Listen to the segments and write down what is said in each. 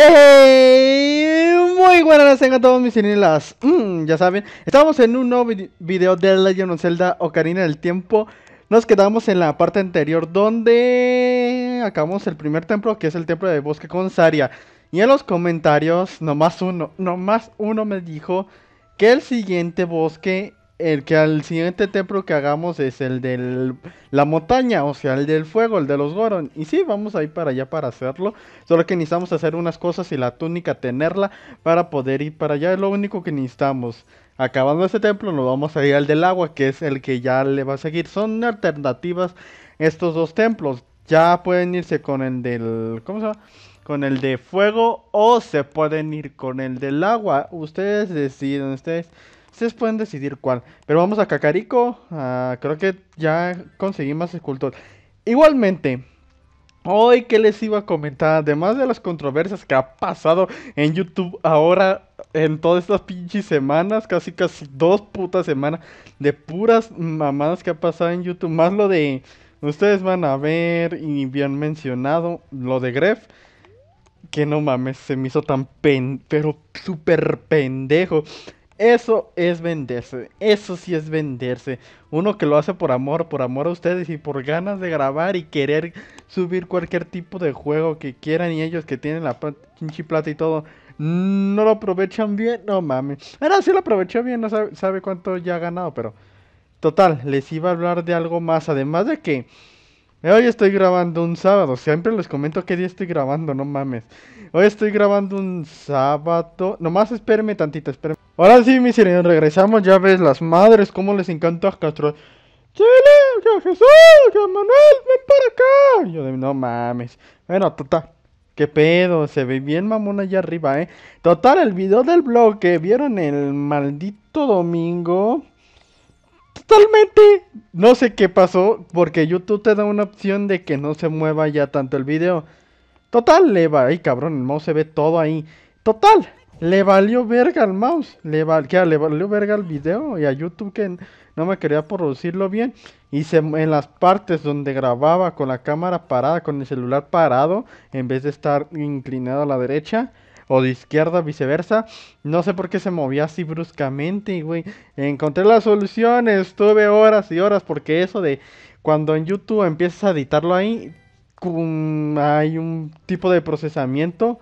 Eh, muy buenas a todos mis cinelas. Mm, ya saben, estamos en un nuevo video de Legend of Zelda Ocarina del Tiempo. Nos quedamos en la parte anterior donde acabamos el primer templo, que es el templo de bosque con Saria. Y en los comentarios, nomás uno, nomás uno me dijo que el siguiente bosque el que al siguiente templo que hagamos es el de la montaña, o sea, el del fuego, el de los Goron. Y sí, vamos a ir para allá para hacerlo. Solo que necesitamos hacer unas cosas y la túnica tenerla para poder ir para allá. Es lo único que necesitamos. Acabando este templo nos vamos a ir al del agua, que es el que ya le va a seguir. Son alternativas estos dos templos. Ya pueden irse con el del... ¿Cómo se llama? Con el de fuego o se pueden ir con el del agua. Ustedes deciden, ustedes... Ustedes pueden decidir cuál. Pero vamos a Cacarico. creo que ya conseguí más escultor. Igualmente. Hoy que les iba a comentar, además de las controversias que ha pasado en YouTube ahora en todas estas pinches semanas, casi casi dos putas semanas de puras mamadas que ha pasado en YouTube, más lo de ustedes van a ver y bien mencionado lo de Gref, que no mames, se me hizo tan pero súper pendejo. Eso es venderse, eso sí es venderse. Uno que lo hace por amor, por amor a ustedes y por ganas de grabar y querer subir cualquier tipo de juego que quieran y ellos que tienen la pinche plata y todo, no lo aprovechan bien, no mames. Ahora sí lo aprovechó bien, no sabe cuánto ya ha ganado, pero total, les iba a hablar de algo más, además de que... Hoy estoy grabando un sábado. Siempre les comento qué día estoy grabando, no mames. Hoy estoy grabando un sábado. Nomás espérenme tantito, espérenme Ahora sí, mis señor, regresamos. Ya ves, las madres, cómo les encanta Castro. ¡Chile! Jesús! que Manuel! ¡Ven para acá! Yo de, no mames. Bueno, total. ¿Qué pedo? Se ve bien mamón allá arriba, ¿eh? Total, el video del blog que vieron el maldito domingo. Totalmente. no sé qué pasó porque YouTube te da una opción de que no se mueva ya tanto el video. Total, le va, ay cabrón, el mouse se ve todo ahí. Total, le valió verga al mouse, le, valió verga al video y a YouTube que no me quería producirlo bien. Y en las partes donde grababa con la cámara parada, con el celular parado, en vez de estar inclinado a la derecha, o de izquierda, viceversa. No sé por qué se movía así bruscamente, güey. Encontré la solución, estuve horas y horas porque eso de cuando en YouTube empiezas a editarlo ahí, hay un tipo de procesamiento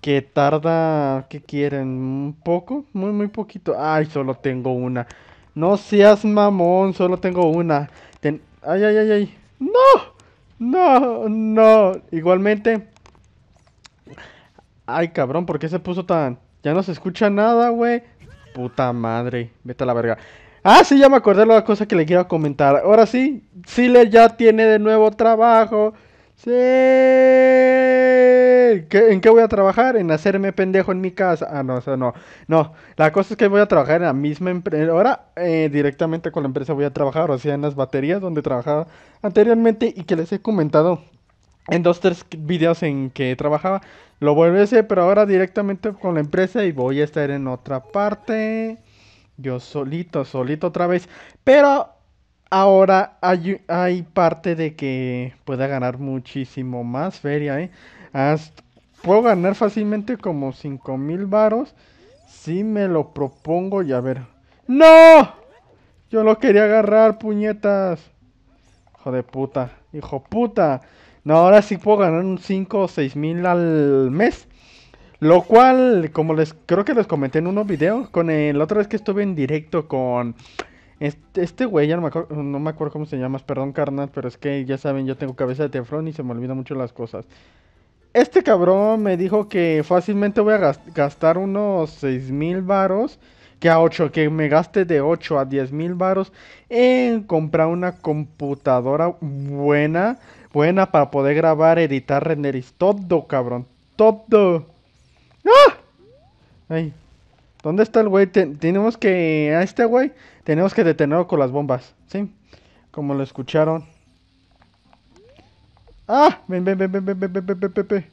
que tarda, ¿Qué quieren? Un poco, muy, muy poquito. Ay, solo tengo una. No seas mamón, solo tengo una. Ay, ay, ay, ay. No, no, no. Igualmente, Ay, cabrón, ¿por qué se puso tan...? Ya no se escucha nada, güey. Puta madre, vete a la verga. Ah, sí, ya me acordé de la cosa que le quiero comentar. Ahora sí, Sile ya tiene de nuevo trabajo. Sí. ¿En qué voy a trabajar? En hacerme pendejo en mi casa. Ah, no, o sea, no. No, la cosa es que voy a trabajar en la misma empresa. Ahora eh, directamente con la empresa voy a trabajar, o sea, en las baterías donde trabajaba anteriormente y que les he comentado en dos, tres videos en que trabajaba. Lo vuelvo a hacer, pero ahora directamente con la empresa y voy a estar en otra parte. Yo solito, solito otra vez. Pero ahora hay, hay parte de que pueda ganar muchísimo más feria, ¿eh? puedo ganar fácilmente como 5 mil varos. Si me lo propongo y a ver. ¡No! Yo lo quería agarrar, puñetas. Hijo de puta. Hijo puta. No, ahora sí puedo ganar un 5 o 6 mil al mes. Lo cual, como les creo que les comenté en unos videos, con el, la otra vez que estuve en directo con este, este güey, no me, acuerdo, no cómo se llama, perdón carnal, pero es que ya saben, yo tengo cabeza de teflón y se me olvidan mucho las cosas. Este cabrón me dijo que fácilmente voy a gastar unos 6 mil varos, que a 8, que me gaste de 8 a 10 mil varos en comprar una computadora buena buena para poder grabar, editar, renderizar. Todo, cabrón. Todo. ¡Ah! ¿Dónde está el güey? tenemos que... A este güey tenemos que detenerlo con las bombas. ¿Sí? Como lo escucharon. ¡Ah! Ven, ven, ven, ven, ven, ven, ven, ven, ven, ven.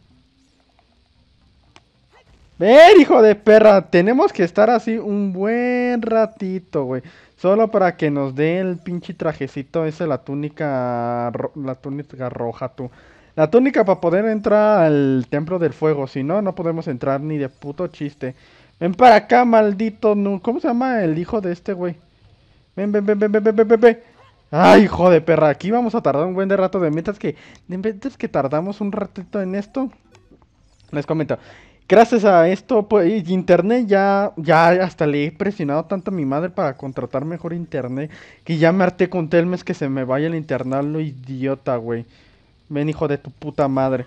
Ver, hijo de perra, tenemos que estar así un buen ratito, güey. Solo para que nos dé el pinche trajecito ese, la túnica, la túnica roja, tú. La túnica para poder entrar al templo del fuego, si no, no podemos entrar ni de puto chiste. Ven para acá, maldito, ¿cómo se llama el hijo de este, güey? Ven, ven, ven, ven, ven, ven, ven, ven. Ay, hijo de perra, aquí vamos a tardar un buen rato de mientras que, de mientras que tardamos un ratito en esto. Les comento, gracias a esto, pues, internet ya, ya hasta le he presionado tanto a mi madre para contratar mejor internet que ya me harté con Telmes que se me vaya el internet, lo idiota, güey. Ven, hijo de tu puta madre.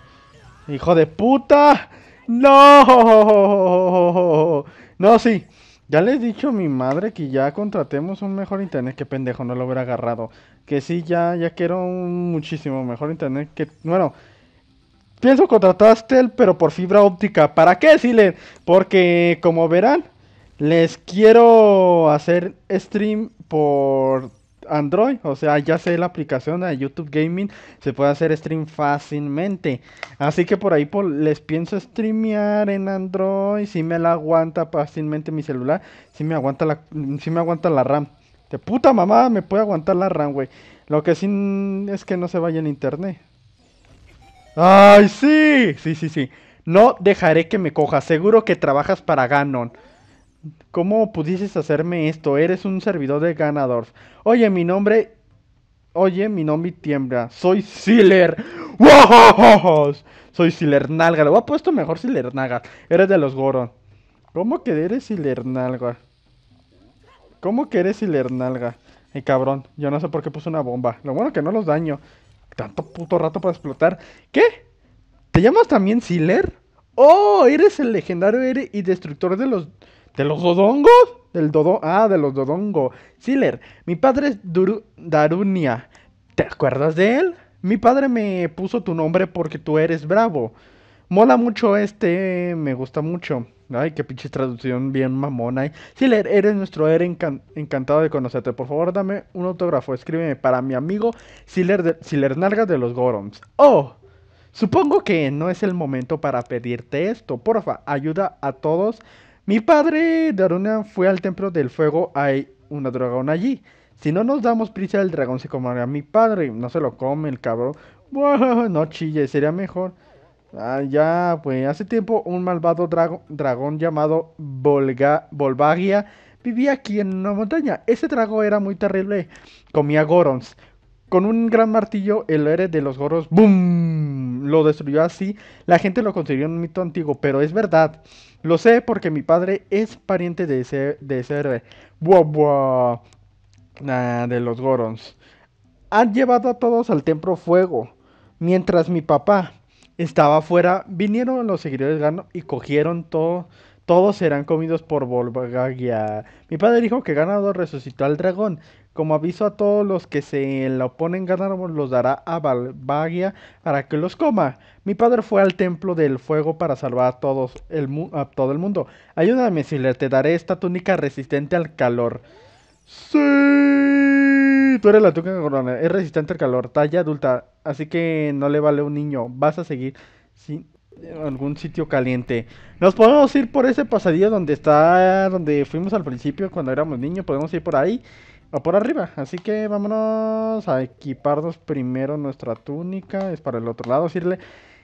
¡Hijo de puta! ¡No! No, sí. Ya le he dicho a mi madre que ya contratemos un mejor internet. Que pendejo, no lo hubiera agarrado. Que sí, ya, ya quiero un muchísimo mejor internet. Que, bueno, Pienso contratar a pero por fibra óptica. ¿Para qué, Silen? Porque, como verán, les quiero hacer stream por Android. O sea, ya sé la aplicación de YouTube Gaming. Se puede hacer stream fácilmente. Así que por ahí les pienso streamear en Android. Si me la aguanta fácilmente mi celular. Si me aguanta la, si me aguanta la RAM. De puta mamá, me puede aguantar la RAM, güey. Lo que sí es que no se vaya en internet. ¡Ay, sí! Sí, sí, sí. No dejaré que me cojas. Seguro que trabajas para Ganon. ¿Cómo pudieses hacerme esto? Eres un servidor de Ganador. Oye, mi nombre. Oye, mi nombre tiembla. Soy Siler. ¡Wow! Soy Silernalga Lo ha puesto mejor Sealer Eres de los Goron. ¿Cómo que eres Silernalga? Nalga? ¿Cómo que eres Silernalga? Nalga? Ay, cabrón. Yo no sé por qué puse una bomba. Lo bueno que no los daño tanto puto rato para explotar. ¿Qué? ¿Te llamas también Siler? ¡Oh! Eres el legendario y destructor de los. ¿De los dodongos? Del dodo. Ah, de los dodongo. Siler, mi padre es Darunia. ¿Te acuerdas de él? Mi padre me puso tu nombre porque tú eres bravo. Mola mucho este, me gusta mucho. Ay, qué pinche traducción bien mamona. ¿eh? Siler, eres nuestro héroe encantado de conocerte. Por favor, dame un autógrafo. Escríbeme para mi amigo Siler, de de los Gorons. ¡Oh! Supongo que no es el momento para pedirte esto. Porfa, ayuda a todos. Mi padre Daruna fue al templo del fuego. Hay una dragón allí. Si no nos damos prisa, el dragón se comerá a mi padre. No se lo come el cabrón. no chille, sería mejor. Ah, ya, pues hace tiempo un malvado dragón llamado Volga, Volvagia vivía aquí en una montaña. Ese dragón era muy terrible. Comía gorons. Con un gran martillo, el héroe de los gorons ¡boom! Lo destruyó así. La gente lo consideró un mito antiguo, pero es verdad. Lo sé porque mi padre es pariente de ese, de héroe. ¡Buah, buah! Ah, de los gorons. Han llevado a todos al templo fuego. Mientras mi papá, estaba afuera, vinieron los seguidores Gano y cogieron todo. Todos serán comidos por Valbagia. Mi padre dijo que ganado resucitó al dragón. Como aviso a todos los que se la oponen, Ganador los dará a Volvagia para que los coma. Mi padre fue al templo del fuego para salvar a, todos el a todo el mundo. Ayúdame, si le te daré esta túnica resistente al calor. ¡Sí! tú eres la túnica corona. Es resistente al calor, talla adulta. Así que no le vale un niño. Vas a seguir sin algún sitio caliente. Nos podemos ir por ese pasadillo donde está, donde fuimos al principio cuando éramos niños. Podemos ir por ahí o por arriba. Así que vámonos a equiparnos primero nuestra túnica. Es para el otro lado, decirle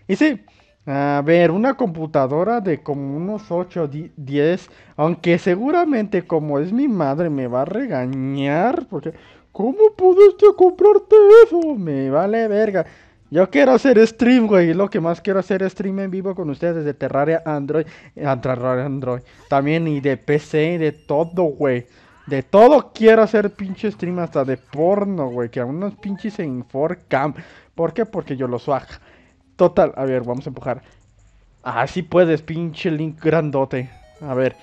Y sí, a ver, una computadora de como unos 8 o 10. Aunque seguramente como es mi madre me va a regañar. Porque ¿Cómo pudiste comprarte eso? Me vale verga. Yo quiero hacer stream, güey. Lo que más quiero hacer es stream en vivo con ustedes desde Terraria Android. Eh, Terraria Android. También y de PC, Y de todo, güey. De todo quiero hacer pinche stream hasta de porno, güey. Que a unos pinches en 4cam. ¿Por qué? Porque yo lo swag. Total, a ver, vamos a empujar. Así ah, puedes, pinche Link grandote. A ver.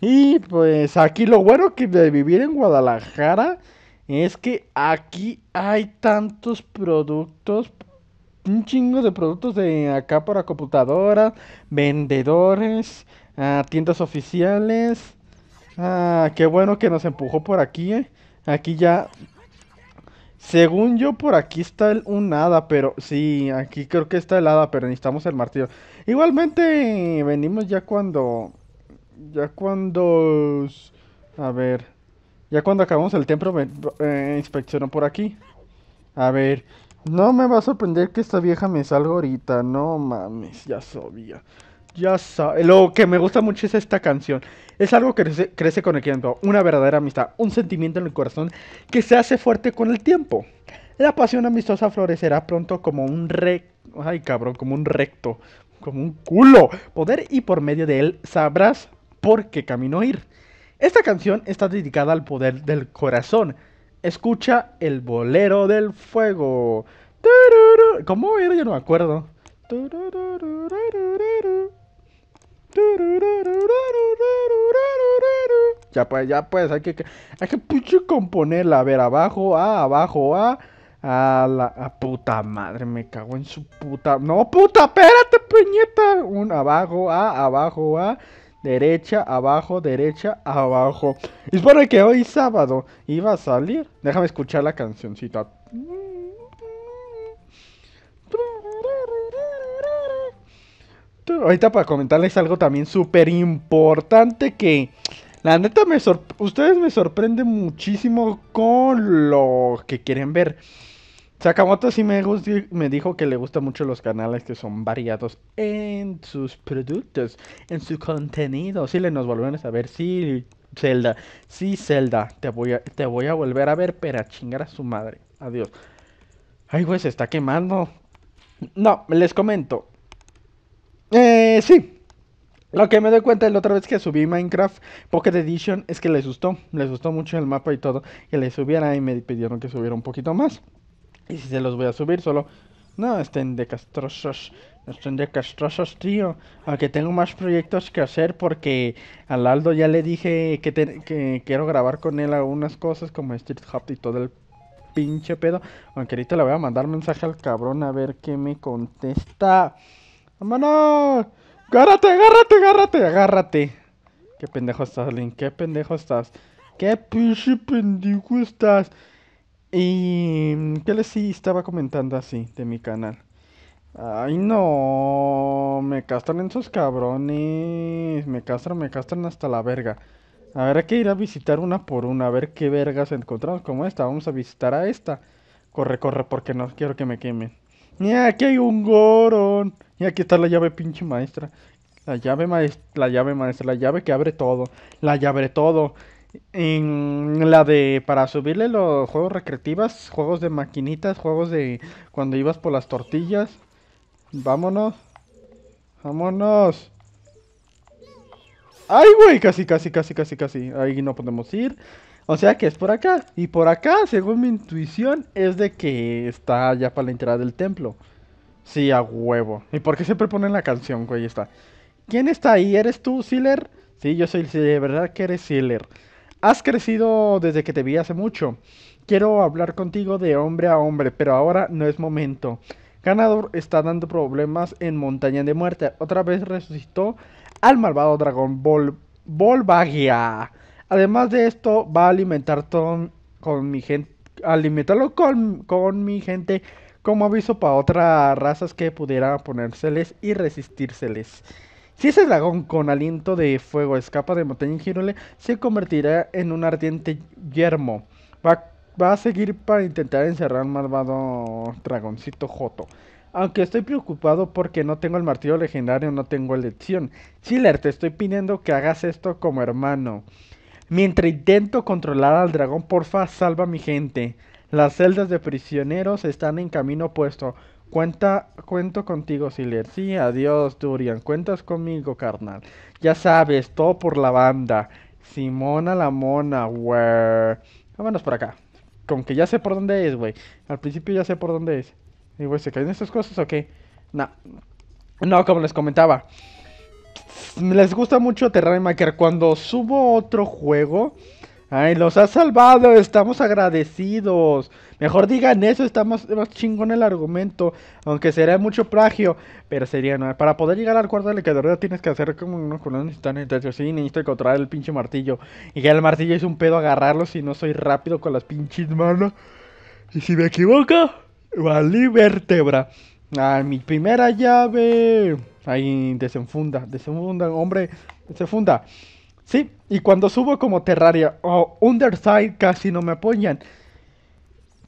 Y pues aquí lo bueno que de vivir en Guadalajara es que aquí hay tantos productos, un chingo de productos de acá para computadoras, vendedores, ah, tiendas oficiales. Ah, qué bueno que nos empujó por aquí, eh. Aquí ya... Según yo, por aquí está el, un hada, pero sí, aquí creo que está el hada, pero necesitamos el martillo. Igualmente, venimos ya cuando... Ya cuando... A ver... Ya cuando acabamos el templo, me inspecciono eh, inspeccionó por aquí. A ver, no me va a sorprender que esta vieja me salga ahorita. No mames, ya sabía. Ya sabía. Lo que me gusta mucho es esta canción. Es algo que crece, crece con el tiempo. Una verdadera amistad. Un sentimiento en el corazón que se hace fuerte con el tiempo. La pasión amistosa florecerá pronto como un re... Ay, cabrón, como un recto. Como un culo. Poder y por medio de él sabrás por qué camino ir. Esta canción está dedicada al poder del corazón. Escucha el bolero del fuego. ¿Cómo era? Yo no me acuerdo. Ya pues, ya pues, hay que, hay que pinche componerla. A ver, abajo, A, abajo, A. A la puta madre, me cago en su puta. No, puta, espérate, puñeta. Un abajo, A, abajo, A derecha, abajo, derecha, abajo. Y que hoy sábado iba a salir. Déjame escuchar la cancioncita. Ahorita para comentarles algo también súper importante que... La neta, me ustedes me sorprenden muchísimo con lo que quieren ver. Sakamoto sí me, me dijo que le gustan mucho los canales que son variados en sus productos, en su contenido. Sí, le nos volvieron a saber, Sí, Zelda. Sí, Zelda. Te voy a, volver a ver, pero a chingar a su madre. Adiós. Ay, güey, se está quemando. No, les comento. Eh, sí. Lo que me doy cuenta la otra vez que subí Minecraft Pocket Edition es que les gustó. Les gustó mucho el mapa y todo. Que le subiera y me pidieron que subiera un poquito más. Y si se los voy a subir, solo... No, estén de castrosos. Estén de castrosos, tío. Aunque tengo más proyectos que hacer porque al Aldo ya le dije que, quiero grabar con él algunas cosas como Street Hub y todo el pinche pedo. Aunque ahorita le voy a mandar mensaje al cabrón a ver qué me contesta. ¡Vámonos! gárrate, agárrate, agárrate, agárrate! Qué pendejo estás, Link, qué pendejo estás. Qué pinche pendejo estás. Y mm, qué les estaba comentando así de mi canal. Ay, no, me castran en sus cabrones. Me castran, me castran hasta la verga. Habrá que ir a visitar una por una, a ver qué vergas encontramos como esta. Vamos a visitar a esta. Corre, corre, porque no quiero que me quemen. Y aquí hay un gorón. Y aquí está la llave pinche maestra. La llave maestra, la llave maestra, la llave que abre todo. La llave todo. En la de para subirle los juegos recreativas, juegos de maquinitas, juegos de cuando ibas por las tortillas. Vámonos. Vámonos. ¡Ay, güey! Casi, casi, casi, casi, casi. Ahí no podemos ir. O sea que es por acá. Y por acá, según mi intuición, es de que está ya para la entrada del templo. Sí, a huevo. ¿Y por qué siempre ponen la canción, güey? Está. ¿Quién está ahí? ¿Eres tú, Sealer? Sí, yo soy De ¿Verdad que eres Sealer? Has crecido desde que te vi hace mucho. Quiero hablar contigo de hombre a hombre, pero ahora no es momento. Ganador está dando problemas en Montaña de Muerte. Otra vez resucitó al malvado dragón Vol Volvagia. Además de esto, va a alimentar con mi gente, alimentarlo con, mi gente como aviso para otras razas que pudieran ponérseles y resistírseles. Si ese dragón con aliento de fuego escapa de Montaña Girole, se convertirá en un ardiente yermo. Va, va, a seguir para intentar encerrar al malvado dragoncito Joto. Aunque estoy preocupado porque no tengo el martillo legendario, no tengo elección. Chiller, te estoy pidiendo que hagas esto como hermano. Mientras intento controlar al dragón, porfa, salva a mi gente. Las celdas de prisioneros están en camino opuesto. Cuenta, cuento contigo, Siler. Sí, adiós, Durian. Cuentas conmigo, carnal. Ya sabes, todo por la banda. Simona la mona, wey. Vámonos por acá. Con que ya sé por dónde es, güey. Al principio ya sé por dónde es. Y, güey, ¿se caen estas cosas o qué? No. No, como les comentaba. Les gusta mucho Terraria Maker. Cuando subo otro juego Ay, los ha salvado, estamos agradecidos. Mejor digan eso, estamos más, chingón el argumento. Aunque será mucho plagio, pero sería no. Para poder llegar al cuarto de la tienes que hacer como unos colones están en Sí, necesito encontrar el pinche martillo. Y que el martillo es un pedo agarrarlo si no soy rápido con las pinches manos. Y si me equivoco, valí vértebra. ¡Ay, mi primera llave. Ahí, desenfunda, desenfunda, hombre, desenfunda. Sí, y cuando subo como Terraria o Underside casi no me apoyan.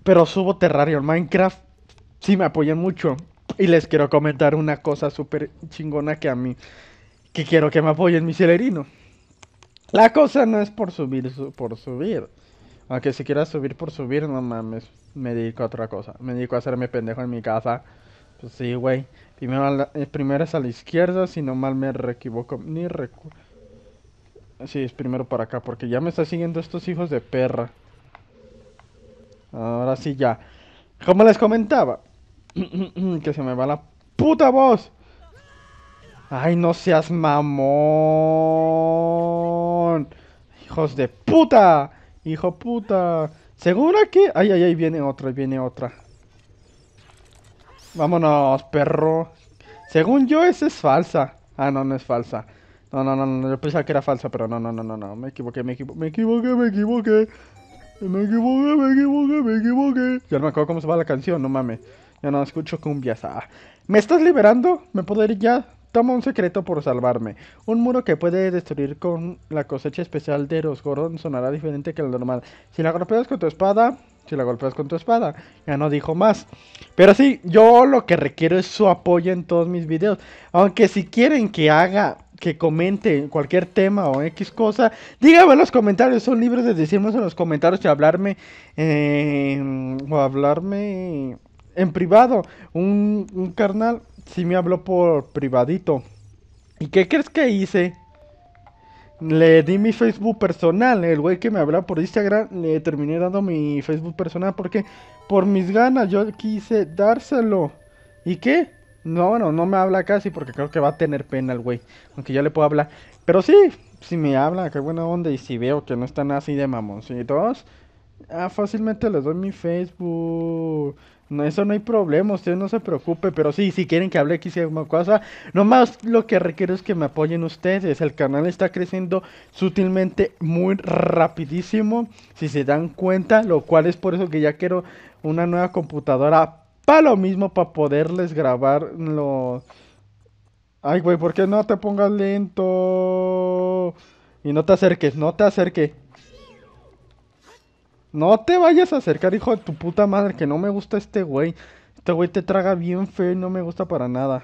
Pero subo Terraria en Minecraft, sí me apoyan mucho. Y les quiero comentar una cosa súper chingona que a mí, que quiero que me apoyen mi celerino. La cosa no es por subir, por subir. Aunque si quieras subir por subir, no mames, me dedico a otra cosa. Me dedico a hacerme pendejo en mi casa. Pues sí, güey. Primero, eh, primero es a la izquierda, si no mal me equivoco. Ni recuerdo. Sí, es primero para acá, porque ya me está siguiendo estos hijos de perra. Ahora sí ya. Como les comentaba, que se me va la puta voz. Ay, no seas mamón. Hijos de puta. Hijo puta. ¿Segura que...? Ay, ay, ay, viene otra, viene otra. Vámonos, perro. Según yo, esa es falsa. Ah, no, no es falsa. No, no, no, no, yo pensaba que era falsa, pero no, no, no, no, no, me equivoqué, me equivoqué, me equivoqué, me equivoqué, me equivoqué, me equivoqué, Ya no me acuerdo cómo se va la canción, no mames, ya no escucho cumbias, ah. ¿Me estás liberando? ¿Me puedo ir ya? Toma un secreto por salvarme. Un muro que puede destruir con la cosecha especial de los Gordon sonará diferente que el normal. Si la golpeas con tu espada, si la golpeas con tu espada. Ya no dijo más. Pero sí, yo lo que requiero es su apoyo en todos mis videos. Aunque si quieren que haga que comente cualquier tema o X cosa, dígame en los comentarios, son libres de decirnos en los comentarios y hablarme, em, o hablarme en privado. Un, carnal Si me habló por privadito. ¿Y qué crees que hice? Le di mi Facebook personal. El güey que me hablaba por Instagram le terminé dando mi Facebook personal porque por mis ganas yo quise dárselo. ¿Y qué? No, bueno, no me habla casi porque creo que va a tener pena el güey. Aunque yo le puedo hablar. Pero sí, si me habla, qué buena onda. Y si veo que no están así de mamoncitos, ah, fácilmente les doy mi Facebook. No, eso no hay problema, ustedes no se preocupe. Pero sí, si quieren que hable aquí, si alguna cosa, nomás lo que requiero es que me apoyen ustedes. El canal está creciendo sutilmente, muy rapidísimo. Si se dan cuenta, lo cual es por eso que ya quiero una nueva computadora lo mismo, para poderles grabar lo... Ay, güey, porque no te pongas lento? Y no te acerques, no te acerques. No te vayas a acercar, hijo de tu puta madre, que no me gusta este güey. Este güey te traga bien feo no me gusta para nada.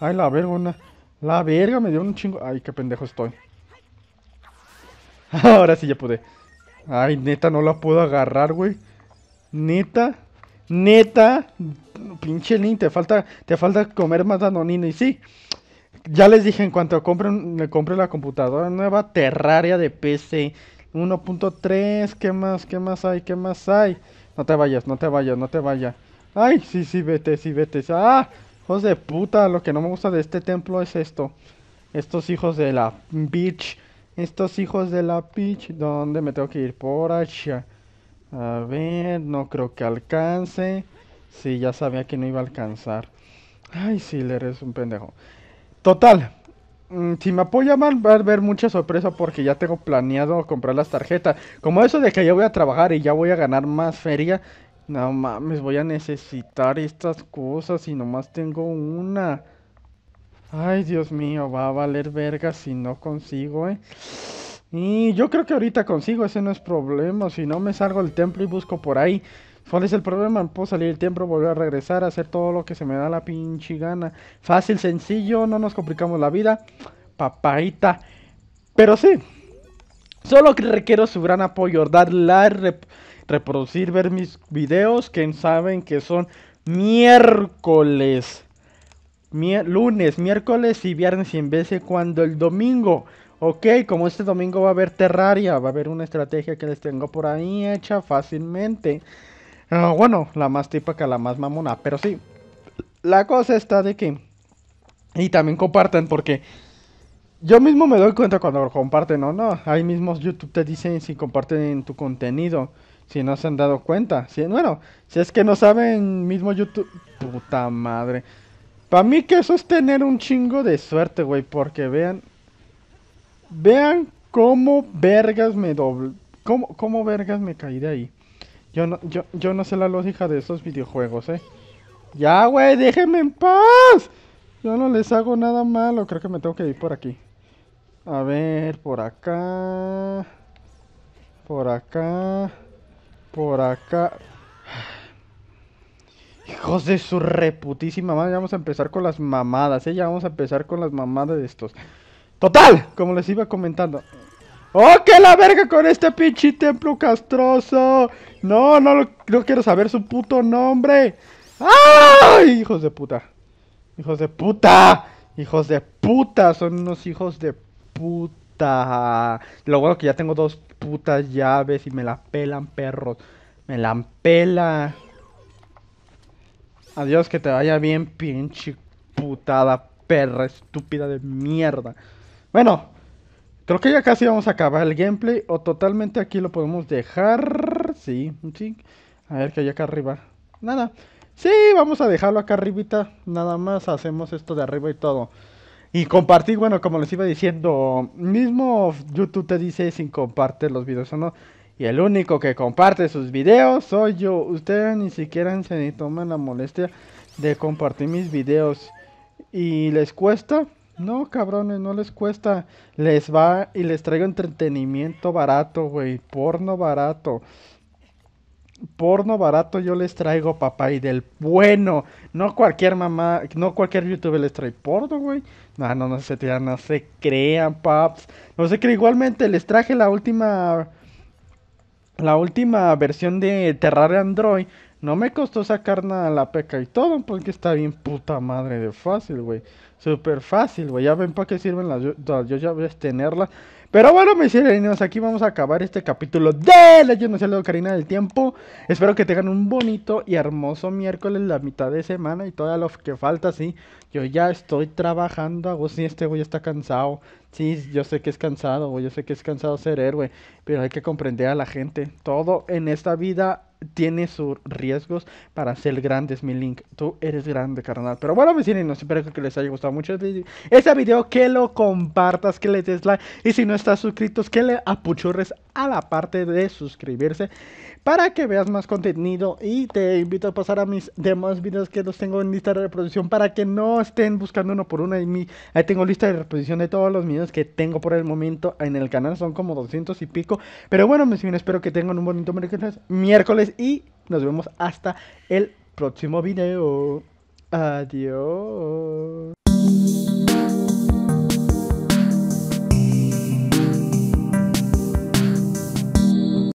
Ay, la verga, una... La verga, me dio un chingo... Ay, qué pendejo estoy. Ahora sí ya pude. Ay, neta, no la puedo agarrar, güey. Neta neta, pinche nin, te falta, te falta comer más anonino Y sí, ya les dije, en cuanto me me compre la computadora nueva, Terraria de PC 1.3, ¿qué más, qué más hay, qué más hay? No te vayas, no te vayas, no te vayas. Ay, sí, sí, vete, sí, vete. Ah, hijos de puta, lo que no me gusta de este templo es esto. Estos hijos de la bitch. Estos hijos de la bitch. ¿Dónde me tengo que ir? Por allá. A ver, no creo que alcance. Sí, ya sabía que no iba a alcanzar. Ay, sí, le eres un pendejo. Total. Mm, si me apoya mal, va a haber mucha sorpresa porque ya tengo planeado comprar las tarjetas. Como eso de que ya voy a trabajar y ya voy a ganar más feria. No mames, voy a necesitar estas cosas y nomás tengo una. Ay, Dios mío, va a valer verga si no consigo, eh. Y yo creo que ahorita consigo, ese no es problema. Si no me salgo del templo y busco por ahí. ¿Cuál es el problema? Puedo salir del templo, volver a regresar, hacer todo lo que se me da la pinche gana. Fácil, sencillo, no nos complicamos la vida. Papaita. Pero sí. Solo requiero su gran apoyo. Dar like, reproducir, ver mis videos. Que saben que son miércoles. lunes, miércoles y viernes y en vez de cuando el domingo. Ok, como este domingo va a haber Terraria, va a haber una estrategia que les tengo por ahí hecha fácilmente. Ah, bueno, la más típica, la más mamona, pero sí. La cosa está de que... Y también compartan porque... Yo mismo me doy cuenta cuando lo comparten o no. Ahí mismos YouTube te dicen si comparten tu contenido. Si no se han dado cuenta. Si, bueno, si es que no saben, mismo YouTube... Puta madre. Para mí que eso es tener un chingo de suerte, güey. Porque vean, Vean cómo vergas me doble... Cómo, ¿Cómo, vergas me caí de ahí? Yo no, yo, no sé la lógica de estos videojuegos, ¿eh? ¡Ya, güey! ¡Déjenme en paz! Yo no les hago nada malo. Creo que me tengo que ir por aquí. A ver, por acá... Por acá... Por acá... Hijos de su reputísima madre, ya vamos a empezar con las mamadas, ¿eh? Ya vamos a empezar con las mamadas de estos. Total, como les iba comentando. ¡Oh, qué la verga con este pinche templo castroso! No, no, no quiero saber su puto nombre. ¡Ay! Hijos de puta. Hijos de puta. Hijos de puta. Son unos hijos de puta. Lo bueno que ya tengo dos putas llaves y me la pelan, perros. Me la pela. Adiós, que te vaya bien, pinche putada perra estúpida de mierda. Bueno, creo que ya casi vamos a acabar el gameplay. O totalmente aquí lo podemos dejar. Sí, sí. A ver que hay acá arriba. Nada. Sí, vamos a dejarlo acá arribita. Nada más hacemos esto de arriba y todo. Y compartir, bueno, como les iba diciendo, mismo YouTube te dice sin compartir los videos o no. Y el único que comparte sus videos soy yo. Ustedes ni siquiera se toman la molestia de compartir mis videos. Y les cuesta no, cabrones, no les cuesta. Les va y les traigo entretenimiento barato, güey. Porno barato. Porno barato yo les traigo, papá, y del bueno. No cualquier mamá, no cualquier youtuber les trae porno, güey. No, no, no se te, no se crean, paps. No sé que Igualmente les traje la última la última versión de Terraria Android no me costó sacar nada la peca y todo porque está bien puta madre de fácil, güey. Súper fácil, güey. Ya ven para qué sirven las, las yo ya ves tenerlas. Pero bueno, mis serenos, aquí vamos a acabar este capítulo de No of la Karina del Tiempo. Espero que tengan un bonito y hermoso miércoles, la mitad de semana y todo lo que falta, sí. Yo ya estoy trabajando, hago sí, este güey está cansado. Sí, yo sé que es cansado, güey, yo sé que es cansado ser héroe, pero hay que comprender a la gente. Todo en esta vida tiene sus riesgos para ser grandes mi link. Tú eres grande, carnal. Pero bueno, niños espero que les haya gustado mucho este video. Que lo compartas, que le des like. Y si no estás suscrito que le apuchurres a la parte de suscribirse para que veas más contenido. Y te invito a pasar a mis demás videos que los tengo en lista de reproducción para que no estén buscando uno por uno. Y Ahí tengo lista de reproducción de todos los videos que tengo por el momento en el canal. Son como 200 y pico. Pero bueno, niños espero que tengan un bonito miércoles. miércoles y nos vemos hasta el próximo video. Adiós.